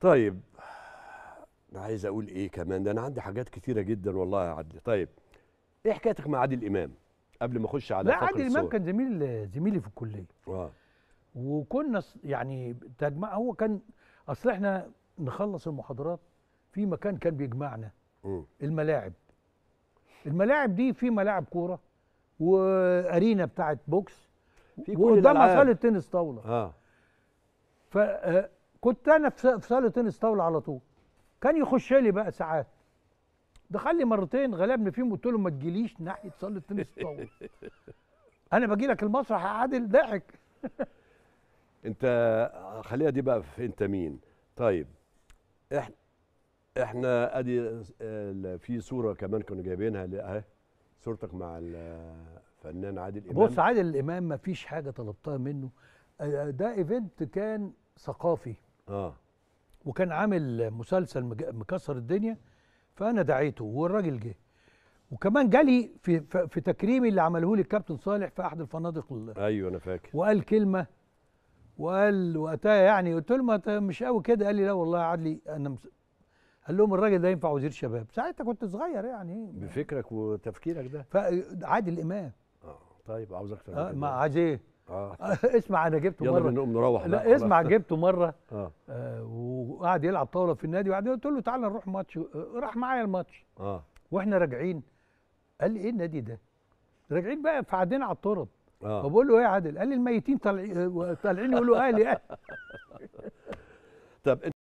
طيب عايز اقول ايه كمان ده انا عندي حاجات كتيره جدا والله يا عدلي طيب ايه حكايتك مع عادل امام قبل ما اخش على لا عادل امام كان زميل زميلي في الكليه اه وكنا يعني تجمع هو كان اصل احنا نخلص المحاضرات في مكان كان بيجمعنا م. الملاعب الملاعب دي في ملاعب كوره وارينا بتاعت بوكس في كل وقدامها صاله تنس طاوله اه ف آه، كنت انا في صاله تنس طاوله على طول كان يخش لي بقى ساعات دخل لي مرتين غلبني فيهم قلت له ما تجيليش ناحيه صاله تنس طاوله انا باجي لك المسرح يا عادل ضحك انت خليها دي بقى في انت مين طيب احنا احنا ادي في صوره كمان كنا جايبينها اهي صورتك مع الفنان عادل امام بص عادل امام ما فيش حاجه طلبتها منه ده ايفنت كان ثقافي اه وكان عامل مسلسل مكسر الدنيا فانا دعيته والراجل جه وكمان جالي في في تكريمي اللي عمله لي الكابتن صالح في احد الفنادق ايوه انا فاكر وقال كلمه وقال وقتها يعني قلت له ما مش قوي كده قال لي لا والله يا لي انا مس... قال لهم الراجل ده ينفع وزير شباب ساعتها كنت صغير يعني بفكرك وتفكيرك ده فعادل امام اه طيب آه، عاوز اكتر آه ما عايز ايه آه. اسمع انا جبته يلا مره يلا نقوم نروح لا بقى. اسمع جبته مره آه. آه وقعد يلعب طاوله في النادي وبعدين قلت له تعالى نروح ماتش آه، راح معايا الماتش اه واحنا راجعين قال لي ايه النادي ده؟ راجعين بقى فعدينا على الطرب اه فبقول له ايه يا عادل؟ قال لي الميتين طالعين طالعين يقولوا اهلي اهلي طب